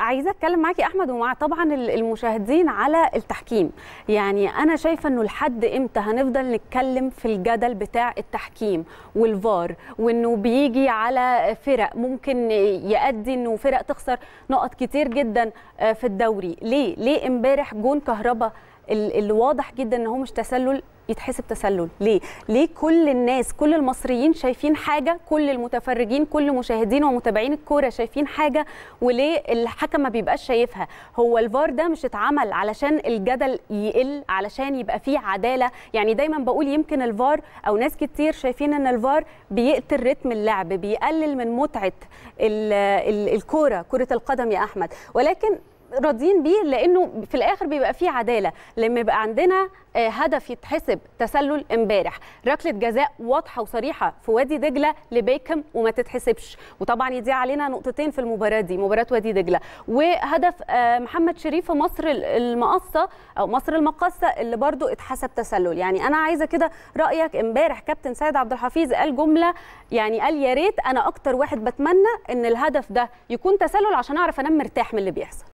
عايزه اتكلم معاكي يا احمد ومع طبعا المشاهدين على التحكيم يعني انا شايفه انه لحد امتى هنفضل نتكلم في الجدل بتاع التحكيم والفار وانه بيجي على فرق ممكن يؤدي انه فرق تخسر نقط كتير جدا آه، في الدوري ليه ليه امبارح جون كهربا اللي واضح جدا ان هو مش تسلل يتحسب تسلل ليه ليه كل الناس كل المصريين شايفين حاجه كل المتفرجين كل مشاهدين ومتابعين الكوره شايفين حاجه وليه الحكم ما بيبقاش شايفها هو الفار ده مش اتعمل علشان الجدل يقل علشان يبقى فيه عداله يعني دايما بقول يمكن الفار او ناس كتير شايفين ان الفار بيقتل رتم اللعب بيقلل من متعه الكوره كره القدم يا احمد ولكن راضيين بيه لانه في الاخر بيبقى فيه عداله لما يبقى عندنا آه، هدف يتحسب تسلل امبارح ركله جزاء واضحه وصريحه في وادي دجله لبيكم وما تتحسبش وطبعا يضيع علينا نقطتين في المباراه دي مباراه وادي دجله وهدف آه، محمد شريف في مصر المقصه او مصر المقصه اللي برضو اتحسب تسلل يعني انا عايزه كده رايك امبارح كابتن سيد عبد الحفيظ قال جمله يعني قال يا ريت انا اكتر واحد بتمنى ان الهدف ده يكون تسلل عشان اعرف انام مرتاح من اللي بيحصل